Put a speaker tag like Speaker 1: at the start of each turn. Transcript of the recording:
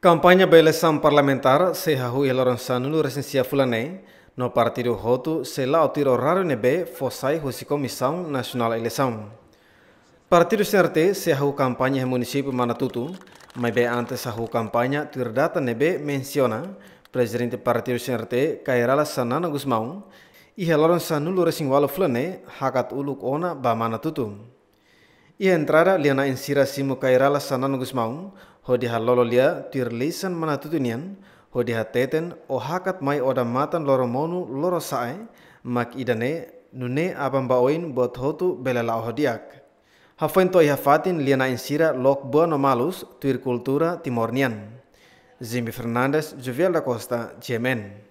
Speaker 1: Kampanye belasan parlamentar se hahu e Lorenzano no resensia fulane no partido hotu se lá raro nebe fosai hosi comissão nasional eleição. Partido CRT se hahu campanha mana Manatutu, mai be antes hahu campanha tirdata nebe menciona presidente partido CRT Cairala Sanana Guzmão e Lorenzano no resensia fulane hakat uluk ona ba tutu. Ia entrara liana insira simu kairala gus maung, diha lolo lia tirlisan mana tutunian, diha teten o hakat mai oda matan loro monu loro sae, mak idane nune abam baoin bot hotu belela hodiak. Hafento to fatin liana insira lok no malus tuir kultura timornian. Zimbi Fernandes, Jovial da Costa, Jemen.